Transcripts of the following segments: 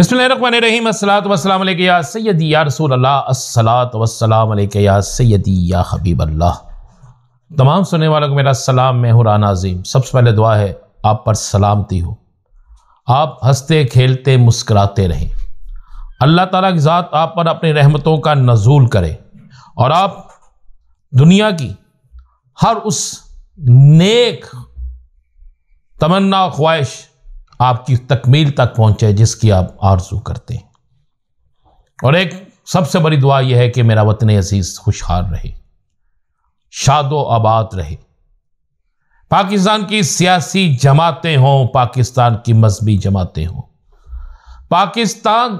या या रसूल या या हबीब अल्लाह तमाम सुनने वालों को मेरा सलाम मैं हूँ राना अजीम सबसे पहले दुआ है आप पर सलामती हो आप हंसते खेलते मुस्कराते रहें अल्लाह ताला की ज़ात आप पर अपनी रहमतों का नजूल करे और आप दुनिया की हर उस नेक तमन्ना ख्वाहिश आपकी तकमील तक पहुंचे जिसकी आप आरजू करते हैं और एक सबसे बड़ी दुआ यह है कि मेरा वतन अजीज़ खुशहाल रहे शादो आबाद रहे पाकिस्तान की सियासी जमातें हों पाकिस्तान की मजहबी जमातें हों पाकिस्तान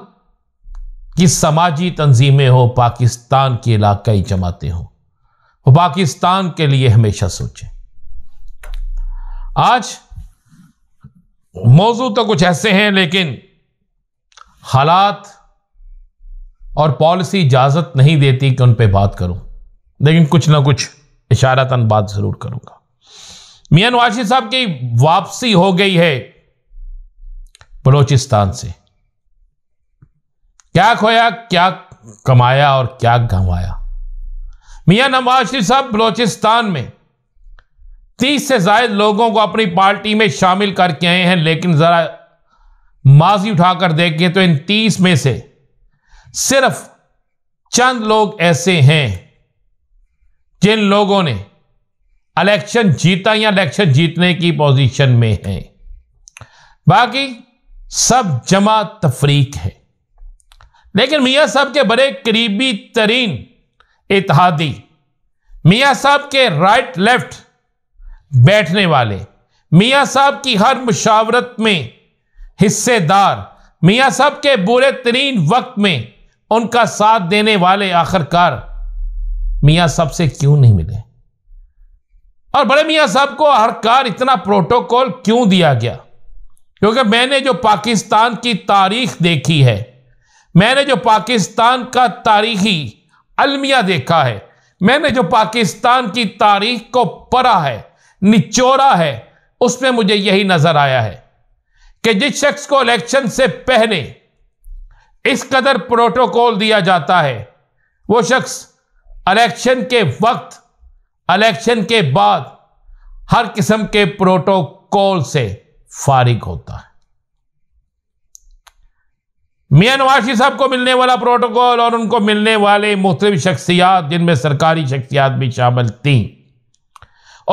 की समाजी तंजीमें हों पाकिस्तान की इलाकई जमातें हों पाकिस्तान के लिए हमेशा सोचें आज मौजू तो कुछ ऐसे हैं लेकिन हालात और पॉलिसी इजाज़त नहीं देती कि उन पर बात करूं लेकिन कुछ ना कुछ इशारातन बात ज़रूर करूंगा मियां नवाशी साहब की वापसी हो गई है बलोचिस्तान से क्या खोया क्या कमाया और क्या गंवाया मियां नवाज शरीफ साहब बलोचिस्तान में तीस से जायद लोगों को अपनी पार्टी में शामिल करके आए हैं लेकिन ज़रा माजी उठाकर देखें तो इन तीस में से सिर्फ चंद लोग ऐसे हैं जिन लोगों ने इलेक्शन जीता या इलेक्शन जीतने की पोजीशन में है बाकी सब जमा तफरीक है लेकिन मियां साहब के बड़े करीबी तरीन इतिहादी मियां साहब के राइट लेफ्ट बैठने वाले मियाँ साहब की हर मुशावरत में हिस्सेदार मियाँ साहब के बुरे तरीन वक्त में उनका साथ देने वाले आखिरकार मियाँ साहब से क्यों नहीं मिले और बड़े मियाँ साहब को हर कार इतना प्रोटोकॉल क्यों दिया गया क्योंकि मैंने जो पाकिस्तान की तारीख देखी है मैंने जो पाकिस्तान का तारीखी अलमिया देखा है मैंने जो पाकिस्तान की तारीख को पढ़ा है निचोड़ा है उसमें मुझे यही नजर आया है कि जिस शख्स को इलेक्शन से पहले इस कदर प्रोटोकॉल दिया जाता है वो शख्स इलेक्शन के वक्त इलेक्शन के बाद हर किस्म के प्रोटोकॉल से फारिग होता है मियाँ नवाशी साहब को मिलने वाला प्रोटोकॉल और उनको मिलने वाले मुख्तलिफ शख्सियात जिनमें सरकारी शख्सियात भी शामिल थी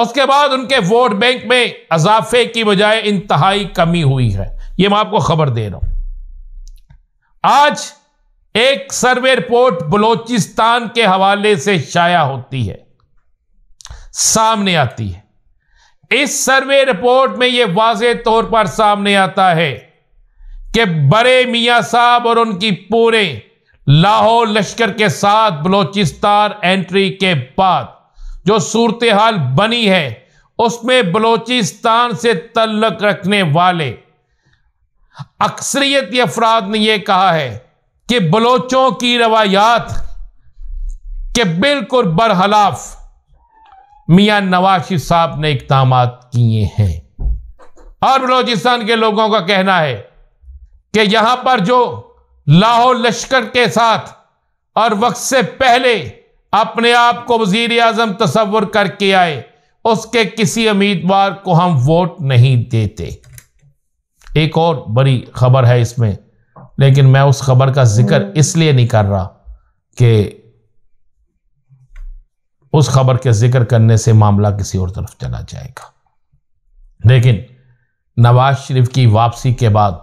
उसके बाद उनके वोट बैंक में अजाफे की बजाय इंतहाई कमी हुई है यह मैं आपको खबर दे रहा हूं आज एक सर्वे रिपोर्ट बलोचिस्तान के हवाले से शाया होती है सामने आती है इस सर्वे रिपोर्ट में यह वाज तौर पर सामने आता है कि बड़े मियां साहब और उनकी पूरे लाहौर लश्कर के साथ बलोचिस्तान एंट्री के बाद जो सूरत हाल बनी है उसमें बलोचिस्तान से तल्लक रखने वाले अक्सरियत अफराद ने यह कहा है कि बलोचों की रवायात के बिल्कुल बरहलाफ मियाँ नवाशी साहब ने इकदाम किए हैं और बलोचिस्तान के लोगों का कहना है कि यहां पर जो लाहौल लश्कर के साथ और वक्त से पहले अपने आप को वजीर आजम तस्वर करके आए उसके किसी उम्मीदवार को हम वोट नहीं देते एक और बड़ी खबर है इसमें लेकिन मैं उस खबर का जिक्र हम्म। इसलिए नहीं कर रहा कि उस खबर के जिक्र करने से मामला किसी और तरफ चला जाएगा लेकिन नवाज शरीफ की वापसी के बाद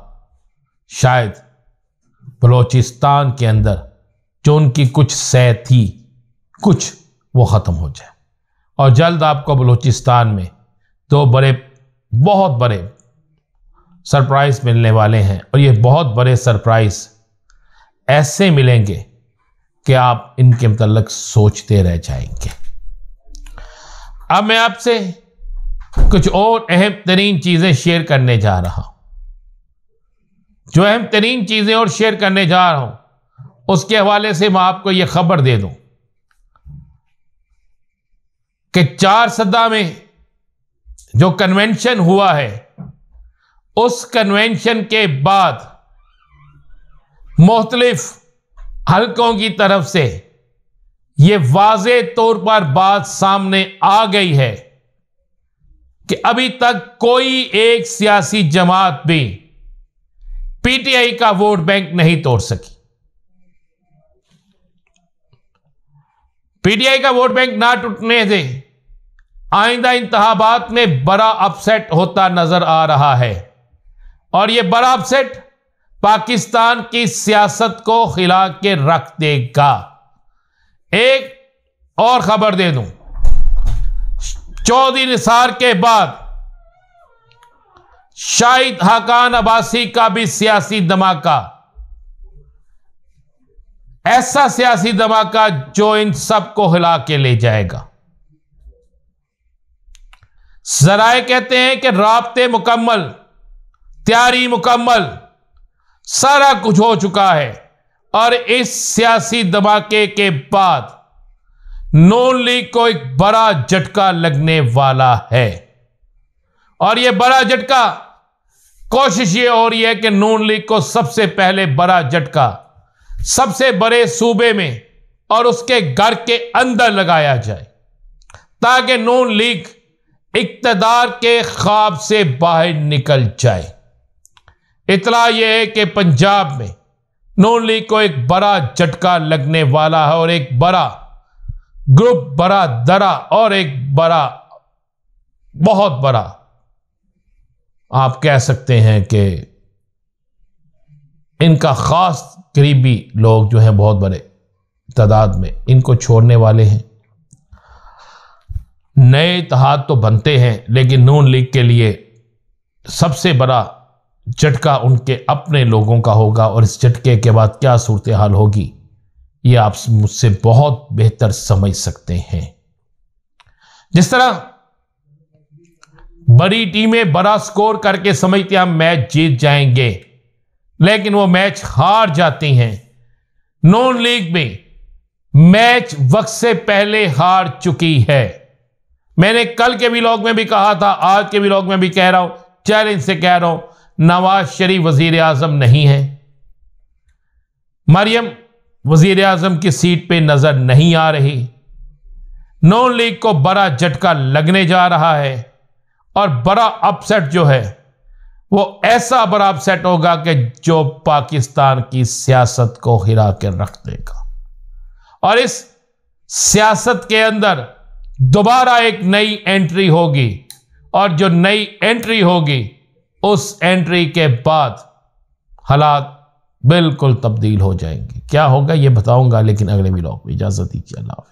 शायद बलोचिस्तान के अंदर जो उनकी कुछ सह थी कुछ वो ख़त्म हो जाए और जल्द आपको बलूचिस्तान में दो बड़े बहुत बड़े सरप्राइज़ मिलने वाले हैं और ये बहुत बड़े सरप्राइज़ ऐसे मिलेंगे कि आप इनके मतलब सोचते रह जाएंगे अब मैं आपसे कुछ और अहम तरीन चीज़ें शेयर करने जा रहा हूँ जो अहम तरीन चीज़ें और शेयर करने जा रहा हूँ उसके हवाले से मैं आपको ये खबर दे दूँ कि चार सदा में जो कन्वेंशन हुआ है उस कन्वेंशन के बाद मुख्तलिफ हल्कों की तरफ से ये वाज तौर पर बात सामने आ गई है कि अभी तक कोई एक सियासी जमात भी पीटीआई का वोट बैंक नहीं तोड़ सकी पीटीआई का वोट बैंक ना टूटने से आइंदा इंतबात में बड़ा अपसेट होता नजर आ रहा है और यह बड़ा अपसेट पाकिस्तान की सियासत को खिला के रख देगा एक और खबर दे दूं चौधरी निसार के बाद शाहिद हाकान अबासी का भी सियासी धमाका ऐसा सियासी धमाका जो इन सबको हिला के ले जाएगा जराए कहते हैं कि रबते मुकम्मल तैयारी मुकम्मल सारा कुछ हो चुका है और इस सियासी धमाके के बाद नून लीग को एक बड़ा झटका लगने वाला है और यह बड़ा झटका कोशिश ये हो रही है कि नून लीग को सबसे पहले बड़ा झटका सबसे बड़े सूबे में और उसके घर के अंदर लगाया जाए ताकि नून लीग इकतदार के ख्वाब से बाहर निकल जाए इतला यह है कि पंजाब में नून लीग को एक बड़ा झटका लगने वाला है और एक बड़ा ग्रुप बड़ा दरा और एक बड़ा बहुत बड़ा आप कह सकते हैं कि इनका ख़ास करीबी लोग जो हैं बहुत बड़े तादाद में इनको छोड़ने वाले हैं नए इतिहाद तो बनते हैं लेकिन नून लीग के लिए सबसे बड़ा झटका उनके अपने लोगों का होगा और इस झटके के बाद क्या सूरत हाल होगी ये आप मुझसे बहुत बेहतर समझ सकते हैं जिस तरह बड़ी टीमें बड़ा स्कोर करके समझते हैं मैच जीत जाएंगे लेकिन वो मैच हार जाती हैं नॉन लीग में मैच वक्त से पहले हार चुकी है मैंने कल के व्लॉग में भी कहा था आज के व्लॉग में भी कह रहा हूं चैलेंज से कह रहा हूं नवाज शरीफ वजीर आजम नहीं है मरियम वजीर आजम की सीट पे नजर नहीं आ रही नॉन लीग को बड़ा झटका लगने जा रहा है और बड़ा अपसेट जो है वो ऐसा बड़ा अपसेट होगा कि जो पाकिस्तान की सियासत को हिरा कर रख देगा और इस सियासत के अंदर दोबारा एक नई एंट्री होगी और जो नई एंट्री होगी उस एंट्री के बाद हालात बिल्कुल तब्दील हो जाएंगे क्या होगा ये बताऊंगा लेकिन अगले ब्लॉग में इजाज़त दीजिए अल्लाह